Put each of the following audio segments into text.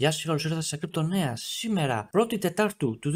Γεια σα και καλώ ήρθατε σε Κρυπτονέα. Σήμερα, 1η Τετάρτου του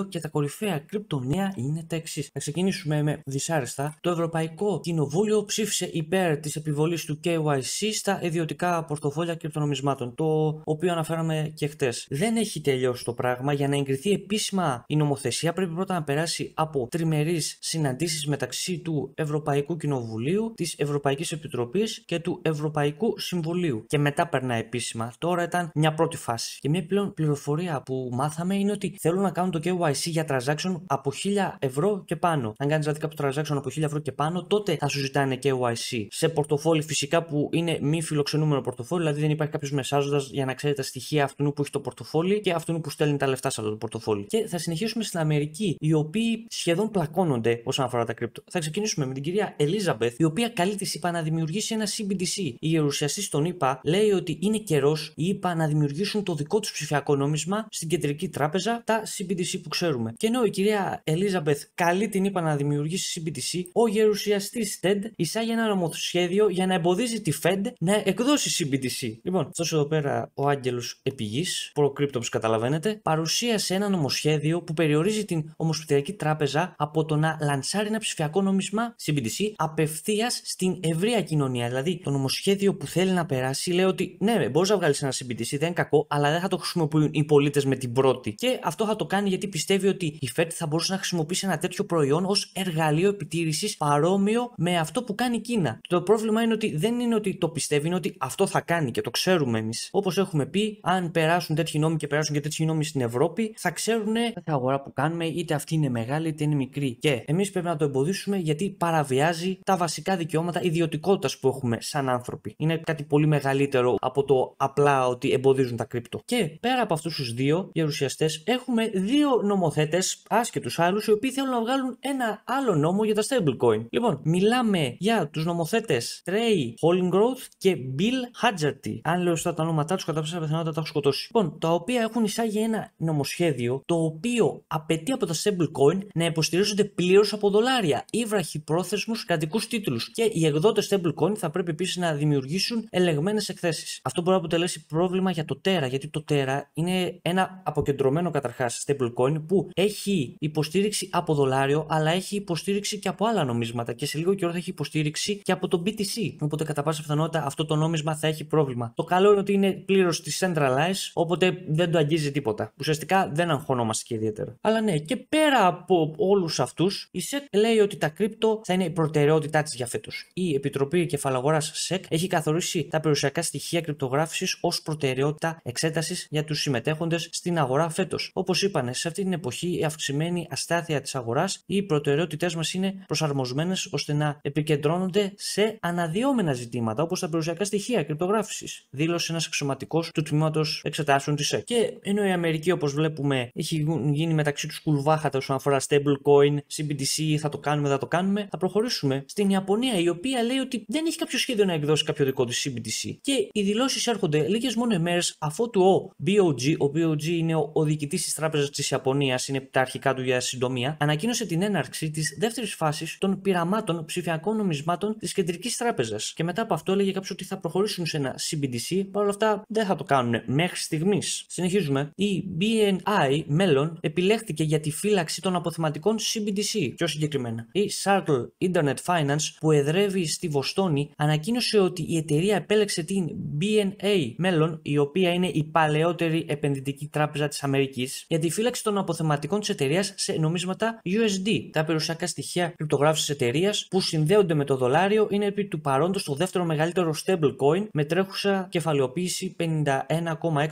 2022 και τα κορυφαία κρυπτονέα είναι τα εξής. Θα ξεκινήσουμε με δυσάρεστα. Το Ευρωπαϊκό Κοινοβούλιο ψήφισε υπέρ της επιβολής του KYC στα ιδιωτικά πορτοφόλια κρυπτονομισμάτων, το οποίο αναφέραμε και χτες. Δεν έχει τελειώσει το πράγμα. Για να εγκριθεί επίσημα η νομοθεσία, πρέπει πρώτα να περάσει από τριμερείς συναντήσεις μεταξύ του Ευρωπαϊκού Κοινοβουλίου, της Ευρωπαϊκής Επιτροπής και του Ευρωπαϊκού Συμβουλίου. Και μετά περνά επίσημα. Τώρα ήταν μια πρώτη φάση. Και μια πλέον πληροφορία που μάθαμε είναι ότι θέλουν να κάνουν το KYC για transaction από 1000 ευρώ και πάνω. Αν κάνεις δηλαδή κάποιο transaction από 1000 ευρώ και πάνω, τότε θα σου ζητάνε KYC. Σε πορτοφόλι φυσικά που είναι μη φιλοξενούμενο πορτοφόλι, δηλαδή δεν υπάρχει κάποιος μεσάζοντας για να ξέρει τα στοιχεία αυτού που έχει το πορτοφόλι και αυτού που στέλνει τα λεφτά σε αυτό το πορτοφόλι. Και θα συνεχίσουμε στην Αμερική, οι οποίοι σχεδόν πλακώνονται όσον αφορά τα κρυπτο. Θα ξεκινήσουμε με την κυρία Ελίζαμπεθ, η οποία καλεί τη να δημιουργήσει ένα CBDC. Η ερουσιαστή στον ΗΠΑ λέει ότι είναι καιρός η ΗΠΑ να δημιουργήσει δημιουργήσουν το δικό τους ψηφιακό νόμισμα στην κεντρική τράπεζα, τα CBDC που ξέρουμε. Και ενώ η κυρία Ελίζαμπεθ καλή την είπα να δημιουργήσει CBDC, ο γερουσιαστής TED εισάγει ένα νομοσχέδιο για να εμποδίζει τη Fed να εκδώσει CBDC. Λοιπόν, αυτό εδώ πέρα ο Άγγελος Επηγή, προκρύπτο όπω καταλαβαίνετε, παρουσίασε ένα νομοσχέδιο που περιορίζει την Ομοσπονδιακή Τράπεζα από το να λανσάρει ένα ψηφιακό νόμισμα CBDC απευθείας στην ευρεία κοινωνία. Δηλαδή, το νομοσχέδιο που θέλει να περάσει λέει ότι ναι, μπορείς να βγάλεις ένα CBDC, δεν κακό, αλλά δεν θα το χρησιμοποιούν οι πολίτες με την πρώτη. Και αυτό θα το κάνει γιατί πιστεύει ότι η FED θα μπορούσε να χρησιμοποιήσει ένα τέτοιο προϊόν ως εργαλείο επιτήρησης παρόμοιο με αυτό που κάνει η Κίνα. Το πρόβλημα είναι ότι δεν είναι ότι το πιστεύει, είναι ότι αυτό θα κάνει και το ξέρουμε εμείς. Όπως έχουμε πει, αν περάσουν τέτοιοι νόμοι και περάσουν και τέτοιοι νόμοι στην Ευρώπη, θα ξέρουν κάθε αγορά που κάνουμε, είτε αυτή είναι μεγάλη είτε είναι μικρή. Και εμείς πρέπει να το εμποδίσουμε γιατί παραβιάζει τα βασικά δικαιώματα ιδιωτικότητας που έχουμε σαν άνθρωποι. Είναι κάτι πολύ μεγαλύτερο από το απλά ότι εμποδίζουμε τα κρυπτο. Και πέρα από αυτούς τους δύο γερουσιαστές, έχουμε δύο νομοθέτες, άσχετους άλλους, οι οποίοι θέλουν να βγάλουν ένα άλλο νόμο για τα stablecoin. Λοιπόν, μιλάμε για τους νομοθέτες Trey Hollingroth και Bill Hadgerty. Αν λέω στα τα ονόματά τους, κατά πάσα πιθανότητα τα έχω σκοτώσει. Λοιπόν, τα οποία έχουν εισάγει ένα νομοσχέδιο το οποίο απαιτεί από τα stablecoin να υποστηρίζονται πλήρως από δολάρια ή βραχυπρόθεσμου κρατικούς τίτλους. Και οι εκδότες stablecoin θα πρέπει επίσης να δημιουργήσουν ελεγμένες εκθέσεις. Αυτό μπορεί να αποτελέσει πρόβλημα για το το Terra, γιατί το Terra είναι ένα αποκεντρωμένο καταρχάς stablecoin που έχει υποστήριξη από δολάριο, αλλά έχει υποστήριξη και από άλλα νομίσματα και σε λίγο καιρό θα έχει υποστήριξη και από το BTC. Οπότε κατά πάσα πιθανότητα αυτό το νόμισμα θα έχει πρόβλημα. Το καλό είναι ότι είναι πλήρως centralized οπότε δεν το αγγίζει τίποτα. Ουσιαστικά δεν αγχωνόμαστε και ιδιαίτερα. Αλλά ναι, και πέρα από όλους αυτούς, η SEC λέει ότι τα κρύπτο θα είναι η προτεραιότητά της για φέτος. Η Επιτροπή Κεφαλαγοράς SEC έχει καθορίσει τα περιουσιακά στοιχεία κρυπτογράφησης ως προτεραιότητα εξέτασης για τους συμμετέχοντες στην αγορά φέτος. Όπως είπαν, σε αυτή την εποχή η αυξημένη αστάθεια της αγοράς, οι προτεραιότητές μας είναι προσαρμοσμένες ώστε να επικεντρώνονται σε αναδυόμενα ζητήματα όπως τα περιουσιακά στοιχεία κρυπτογράφησης, δήλωσε ένας αξιωματικός του τμήματος εξετάσεων της ΕΚ. Και ενώ η Αμερική, όπως βλέπουμε, έχει γίνει μεταξύ τους κουλβάχατα όσον αφορά stablecoin, CBDC, θα το κάνουμε, θα το κάνουμε, θα προχωρήσουμε στην Ιαπωνία, η οποία λέει ότι δεν έχει κάποιο σχέδιο να εκδώσει κάποιο δικό της CBDC. Και οι δηλώσεις έρχονται λίγες μόνο ημέρες αφότου ο BOG, ο BOG είναι ο, ο διοικητής της Τράπεζας της Ιαπωνίας, είναι τα αρχικά του για συντομία, ανακοίνωσε την έναρξη της δεύτερης φάσης των πειραμάτων ψηφιακών νομισμάτων της Κεντρικής Τράπεζας. Και μετά από αυτό έλεγε κάποιος ότι θα προχωρήσουν σε ένα CBDC, παρόλα αυτά δεν θα το κάνουν μέχρι στιγμής. Συνεχίζουμε. Η BNI μέλλον επιλέχθηκε για τη φύλαξη των αποθεματικών CBDC. Πιο συγκεκριμένα, η Circle Internet Finance που εδρεύει στη Βοστόνη ανακοίνωσε ότι η εταιρεία επέλεξε την BNA μέλλον, η οποία οποία είναι η παλαιότερη επενδυτική τράπεζα της Αμερικής, για τη φύλαξη των αποθεματικών της εταιρείας σε νομίσματα USD. Τα περιουσιακά στοιχεία κρυπτογράφησης της εταιρείας που συνδέονται με το δολάριο είναι επί του παρόντος το δεύτερο μεγαλύτερο stablecoin με τρέχουσα κεφαλαιοποίηση 51,6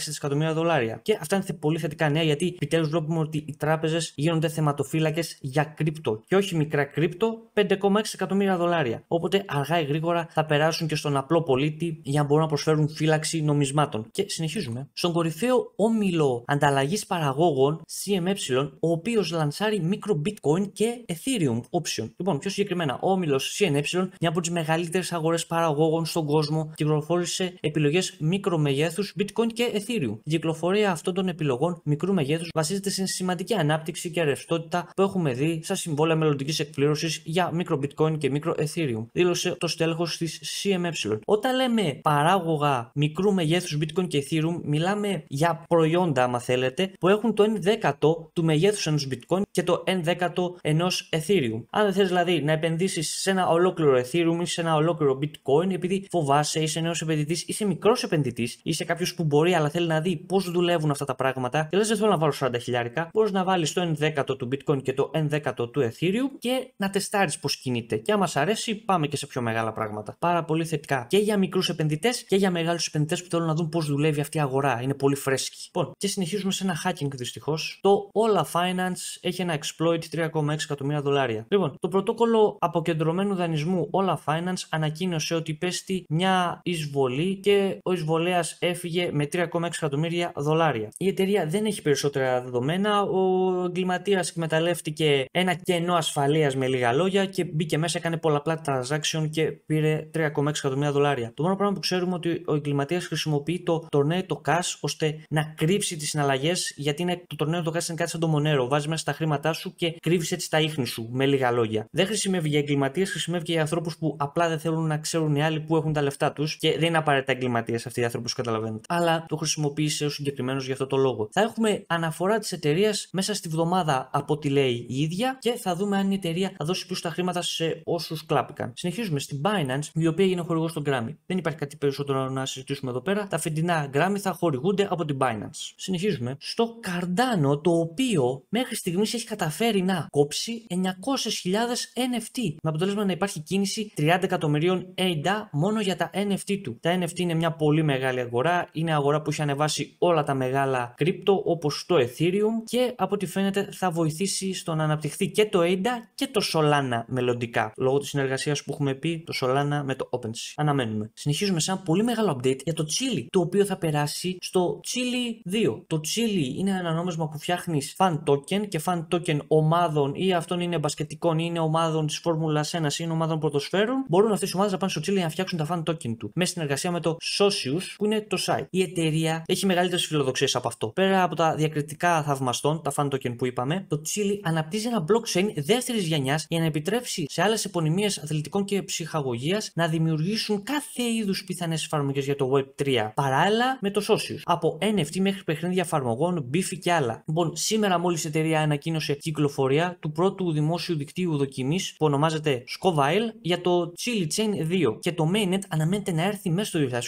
δισεκατομμύρια δολάρια. Και αυτά είναι πολύ θετικά νέα γιατί επιτέλους βλέπουμε ότι οι τράπεζες γίνονται θεματοφύλακες για κρύπτο και όχι μικρά κρύπτο 5,6 εκατομμύρια δολάρια. Οπότε αργά ή γρήγορα θα περάσουν και στον απλό πολίτη για να μπορούν να προσφέρουν φύλαξη νομισμάτων. Και συνεχίζουμε. Στον κορυφαίο όμιλο ανταλλαγής παραγόγων CME, ο οποίος λανσάρει μικρο bitcoin και ethereum option. Λοιπόν, πιο συγκεκριμένα, ο όμιλος CME, μια από τις μεγαλύτερες αγορές παραγόγων στον κόσμο, κυκλοφόρησε επιλογές μικρομεγέθου bitcoin και ethereum. Η κυκλοφορία αυτών των επιλογών μικρού μεγέθους βασίζεται στην σημαντική ανάπτυξη και ρευστότητα που έχουμε δει στα συμβόλαια μελλοντικής εκπλήρωσης για μικρο bitcoin και μικρο ethereum, δήλωσε το στέλεχος της CME. Όταν λέμε παράγωγα μικρού μεγέθους bitcoin και Ethereum μιλάμε για προϊόντα, άμα θέλετε, που έχουν το 1 δέκατο του μεγέθους ενός Bitcoin και το 1 δέκατο ενός Ethereum. Αν δεν θες δηλαδή να επενδύσεις σε ένα ολόκληρο Ethereum ή σε ένα ολόκληρο Bitcoin, επειδή φοβάσαι, είσαι νέος επενδυτής, είσαι μικρός επενδυτής, είσαι κάποιος που μπορεί αλλά θέλει να δει πώς δουλεύουν αυτά τα πράγματα και λες, δεν θέλω να βάλω 40 χιλιάρικα, μπορείς να βάλεις το 1 δέκατο του Bitcoin και το 1 δέκατο του Ethereum και να τεστάρεις πώς κινείται. Και άμα σ' αρέσει, πάμε και σε πιο μεγάλα πράγματα. Πάρα πολύ θετικά και για μικρούς επενδυτές και για μεγάλους επενδυτές που θέλουν να δουν πώς δουλεύει αυτή η αγορά, είναι πολύ φρέσκη. Λοιπόν, και συνεχίζουμε σε ένα hacking δυστυχώς. Το Ola Finance έχει ένα exploit 3,6 εκατομμύρια δολάρια. Λοιπόν, το πρωτόκολλο αποκεντρωμένου δανεισμού Ola Finance ανακοίνωσε ότι πέστη μια εισβολή και ο εισβολέας έφυγε με 3,6 εκατομμύρια δολάρια. Η εταιρεία δεν έχει περισσότερα δεδομένα. Ο εγκληματίας εκμεταλλεύτηκε ένα κενό ασφαλείας με λίγα λόγια και μπήκε μέσα, έκανε πολλαπλά transaction και πήρε 3,6 εκατομμύρια δολάρια. Το μόνο πράγμα που ξέρουμε ότι ο εγκληματίας χρησιμοποιεί το, το τορνέι το cash ώστε να κρύψει τις συναλλαγές, γιατί είναι, το τορνέι το cash είναι κάτι σαν το μονέρο. Βάζεις μέσα τα χρήματά σου και κρύβεις έτσι τα ίχνη σου, με λίγα λόγια. Δεν χρησιμεύει για εγκληματίες, χρησιμεύει και για ανθρώπους που απλά δεν θέλουν να ξέρουν οι άλλοι που έχουν τα λεφτά τους και δεν είναι απαραίτητα εγκληματίες αυτοί οι άνθρωποι που καταλαβαίνετε. Αλλά το χρησιμοποίησε ω συγκεκριμένος για αυτό το λόγο. Θα έχουμε αναφορά της εταιρείας μέσα στη βδομάδα από τη λέει η ίδια και θα δούμε αν η εταιρεία θα δώσει πίσω τα χρήματα σε όσους κλάπηκαν. Συνεχίζουμε στην Binance, η οποία έγινε χορηγό στον Grammy. Δεν υπάρχει κάτι περισσότερο να συζητήσουμε εδώ πέρα. Τα φετινά θα χορηγούνται από την Binance. Συνεχίζουμε. Στο Cardano, το οποίο μέχρι στιγμής έχει καταφέρει να κόψει 900.000 NFT, με αποτέλεσμα να υπάρχει κίνηση 30 εκατομμυρίων ADA μόνο για τα NFT του. Τα NFT είναι μια πολύ μεγάλη αγορά, είναι αγορά που έχει ανεβάσει όλα τα μεγάλα κρύπτο όπως το Ethereum και από ό,τι φαίνεται θα βοηθήσει στο να αναπτυχθεί και το ADA και το Solana μελλοντικά. Λόγω της συνεργασίας που έχουμε πει το Solana με το OpenSea. Αναμένουμε. Συνεχίζουμε σε ένα πολύ μεγάλο update για το Chili, το οποίο θα περάσει στο Chili 2. Το Chili είναι ένα νόμισμα που φτιάχνεις fan token και fan token ομάδων ή αυτών είναι μπασκετικών ή είναι ομάδων της Φόρμουλα 1 ή είναι ομάδων πρωτοσφαίρων. Μπορούν αυτές οι ομάδες να πάνε στο Chili να φτιάξουν τα fan token του με συνεργασία με το Socius που είναι το site. Η εταιρεία έχει μεγαλύτερες φιλοδοξίες από αυτό. Πέρα από τα διακριτικά θαυμαστών, τα fan token που είπαμε, το Chili αναπτύσσει ένα blockchain δεύτερης γενιάς για να επιτρέψει σε άλλες επωνυμίες αθλητικών και ψυχαγωγίας να δημιουργήσουν κάθε είδους πιθανές εφαρμογές για το Web3. Παράλληλα, με το Socius. Από NFT μέχρι παιχνίδια εφαρμογών, μπίφι και άλλα. Λοιπόν, σήμερα μόλις η εταιρεία ανακοίνωσε κυκλοφορία του πρώτου δημόσιου δικτύου δοκιμής που ονομάζεται Scovile για το Chili Chain 2 και το mainnet αναμένεται να έρθει μέσα στο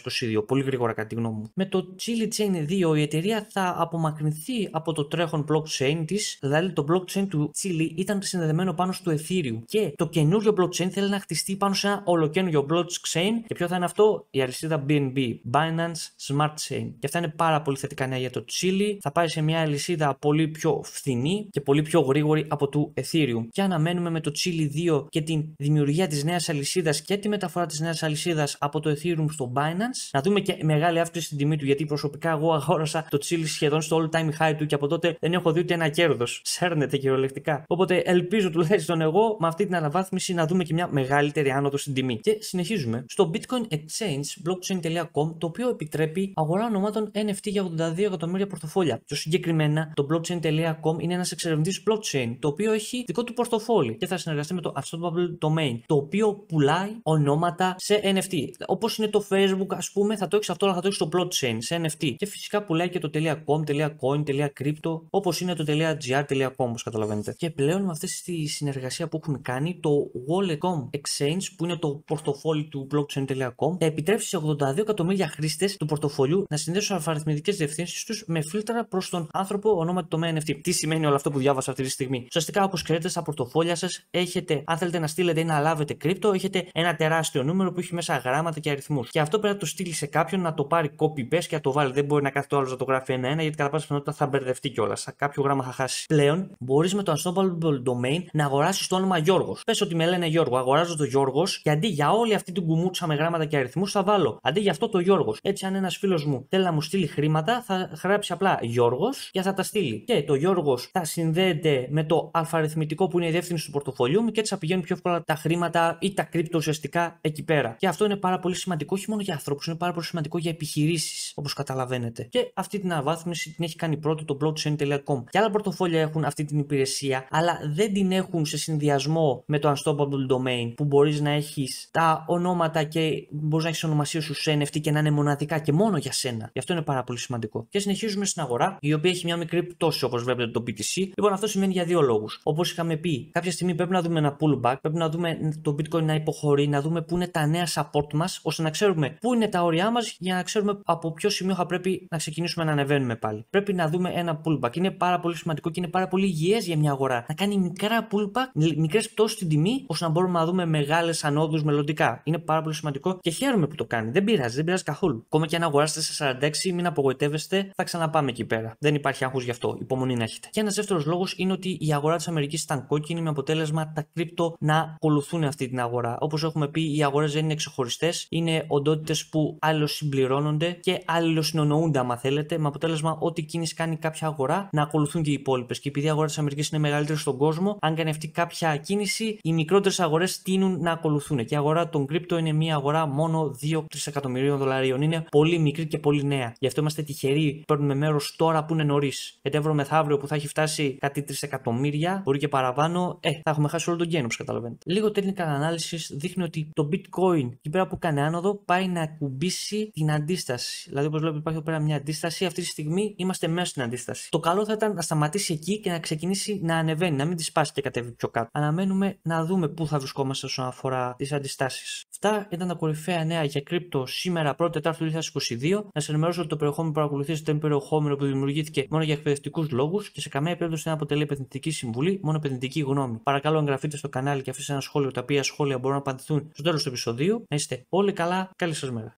2022, πολύ γρήγορα κατά τη γνώμη μου. Με το Chili Chain 2 η εταιρεία θα απομακρυνθεί από το τρέχον blockchain της, δηλαδή το blockchain του Chili ήταν συνδεδεμένο πάνω στο Ethereum και το καινούριο blockchain θέλει να χτιστεί πάνω σε ένα ολοκένουργιο blockchain και ποιο θα είναι αυτό, η αλυσίδα BNB, Binance Smart Smart Chain. Και αυτά είναι πάρα πολύ θετικά νέα για το Chili. Θα πάει σε μια αλυσίδα πολύ πιο φθηνή και πολύ πιο γρήγορη από το Ethereum. Και αναμένουμε με το Chili 2 και την δημιουργία της νέας αλυσίδας και τη μεταφορά της νέας αλυσίδας από το Ethereum στο Binance. Να δούμε και μεγάλη αύξηση στην τιμή του, γιατί προσωπικά εγώ αγόρασα το Chili σχεδόν στο all time high του και από τότε δεν έχω δει ούτε ένα κέρδος. Σέρνεται κυριολεκτικά. Οπότε ελπίζω τουλάχιστον εγώ με αυτή την αναβάθμιση να δούμε και μια μεγαλύτερη άνοδο στην τιμή. Και συνεχίζουμε στο Bitcoin Exchange blockchain.com το οποίο επιτρέπει αγορά ονομάτων NFT για 82 εκατομμύρια πορτοφόλια. Πιο συγκεκριμένα, το blockchain.com είναι ένας εξερευνητής blockchain, το οποίο έχει δικό του πορτοφόλι και θα συνεργαστεί με το Unstoppable Domain, το οποίο πουλάει ονόματα σε NFT. Όπως είναι το Facebook, ας πούμε, θα το έχεις αυτό, αλλά θα το έχεις στο blockchain, σε NFT. Και φυσικά πουλάει και το .com, .coin, .crypto, όπως είναι το .gr.com όπως καταλαβαίνετε. Και πλέον με αυτή τη συνεργασία που έχουμε κάνει, το Wallet.com Exchange, που είναι το πορτοφόλι του blockchain.com, θα επιτρέψει σε 82 εκατομμύρια χρήστες του πορτοφόλι πορτοφολιού να συνδέσουν αλφαριθμητικέ διευθύνσεις τους με φίλτρα προς τον άνθρωπο ονόματι το NFT. Τι σημαίνει όλο αυτό που διάβασα αυτή τη στιγμή. Ουσιαστικά, όπως ξέρετε, στα πορτοφόλια σας έχετε, αν θέλετε να στείλετε ή να λάβετε κρύπτο, έχετε ένα τεράστιο νούμερο που έχει μέσα γράμματα και αριθμούς. Και αυτό πρέπει να το στείλει σε κάποιον να το πάρει copy paste και να το βάλει. Δεν μπορεί να κάθεται άλλος να το γράφει ένα-ένα γιατί κατά πάσα πιθανότητα θα μπερδευτεί κιόλας. Κάποιο γράμμα θα χάσει. Πλέον μπορείς με το Unstoppable Domain να αγοράσεις το όνομα Γιώργος. Πες ότι με λένε Γιώργο, αγοράζω το Γιώργος και αντί για όλη αυτή την κουμούτσα με γράμματα και αριθμούς θα βάλω αντί για αυτό το Γιώργος. Έτσι, αν ένας φίλος φίλος μου θέλει να μου στείλει χρήματα, θα γράψει απλά Γιώργος και θα τα στείλει. Και το Γιώργος θα συνδέεται με το αλφαριθμητικό που είναι η διεύθυνση του πορτοφολιού μου και έτσι θα πηγαίνουν πιο εύκολα τα χρήματα ή τα κρύπτο ουσιαστικά εκεί πέρα. Και αυτό είναι πάρα πολύ σημαντικό, όχι μόνο για ανθρώπους, είναι πάρα πολύ σημαντικό για επιχειρήσεις, όπως καταλαβαίνετε. Και αυτή την αναβάθμιση την έχει κάνει πρώτο το blockchain.com. Και άλλα πορτοφόλια έχουν αυτή την υπηρεσία, αλλά δεν την έχουν σε συνδυασμό με το unstoppable domain που μπορείς να έχεις τα ονόματα και μπορείς να έχεις ονομασίε σου σε NFT και να είναι μοναδικά και μόνο για σένα. Γι' αυτό είναι πάρα πολύ σημαντικό. Και συνεχίζουμε στην αγορά, η οποία έχει μια μικρή πτώση όπως βλέπετε το BTC. Λοιπόν, αυτό σημαίνει για δύο λόγους. Όπως είχαμε πει, κάποια στιγμή πρέπει να δούμε ένα pullback, πρέπει να δούμε το Bitcoin να υποχωρεί, να δούμε πού είναι τα νέα support μας, ώστε να ξέρουμε πού είναι τα όρια μας για να ξέρουμε από ποιο σημείο θα πρέπει να ξεκινήσουμε να ανεβαίνουμε πάλι. Πρέπει να δούμε ένα pullback. Είναι πάρα πολύ σημαντικό και είναι πάρα πολύ υγιές για μια αγορά να κάνει μικρά pullback, μικρές πτώσεις στην τιμή, ώστε να μπορούμε να δούμε μεγάλες ανόδους μελλοντικά. Είναι πάρα πολύ σημαντικό και χαίρομαι που το κάνει. Δεν πειράζει, δεν πειράζει καθόλου. Ακόμα και αν αγορά είμαστε σε 46, μην απογοητεύεστε, θα ξαναπάμε εκεί πέρα. Δεν υπάρχει άγχος γι' αυτό. Υπομονή να έχετε. Και ένας δεύτερος λόγος είναι ότι η αγορά της Αμερικής ήταν κόκκινη με αποτέλεσμα τα κρύπτο να ακολουθούν αυτή την αγορά. Όπως έχουμε πει, οι αγορές δεν είναι ξεχωριστές, είναι οντότητες που άλλο συμπληρώνονται και άλλο συνονοούνται, άμα θέλετε, με αποτέλεσμα ό,τι κίνηση κάνει κάποια αγορά να ακολουθούν και οι υπόλοιπες. Και επειδή η αγορά της Αμερικής είναι μεγαλύτερη στον κόσμο, αν κάνει αυτή κάποια κίνηση, οι μικρότερες αγορές τείνουν να ακολουθούν. Και η αγορά των κρύπτο είναι μια αγορά μόνο 2-3 εκατομμυρίων δολαρίων. Είναι πολύ μικρή μικρή και πολύ νέα. Γι' αυτό είμαστε τυχεροί, παίρνουμε μέρος τώρα που είναι νωρίς. Γιατί αύριο μεθαύριο που θα έχει φτάσει κάτι 3 εκατομμύρια, μπορεί και παραπάνω, ε, θα έχουμε χάσει όλο τον γένο, καταλαβαίνετε. Λίγο τεχνικά ανάλυσης δείχνει ότι το bitcoin εκεί πέρα που κάνει άνοδο πάει να ακουμπήσει την αντίσταση. Δηλαδή, όπως βλέπετε, υπάρχει εδώ πέρα μια αντίσταση. Αυτή τη στιγμή είμαστε μέσα στην αντίσταση. Το καλό θα ήταν να σταματήσει εκεί και να ξεκινήσει να ανεβαίνει, να μην τη σπάσει και κατέβει πιο κάτω. Αναμένουμε να δούμε πού θα βρισκόμαστε όσον αφορά τις αντιστάσεις. Αυτά ήταν τα κορυφαία νέα για κρύπτο σήμερα 1η Τετάρτη του 2022 δύο να σας ενημερώσω ότι το περιεχόμενο που παρακολουθήσετε είναι περιεχόμενο που δημιουργήθηκε μόνο για εκπαιδευτικούς λόγους και σε καμία περίπτωση δεν αποτελεί επενδυτική συμβουλή, μόνο επενδυτική γνώμη. Παρακαλώ, εγγραφείτε στο κανάλι και αφήστε ένα σχόλιο τα οποία σχόλια μπορούν να απαντηθούν στο τέλος του επεισοδίου. Να είστε όλοι καλά. Καλή σας μέρα.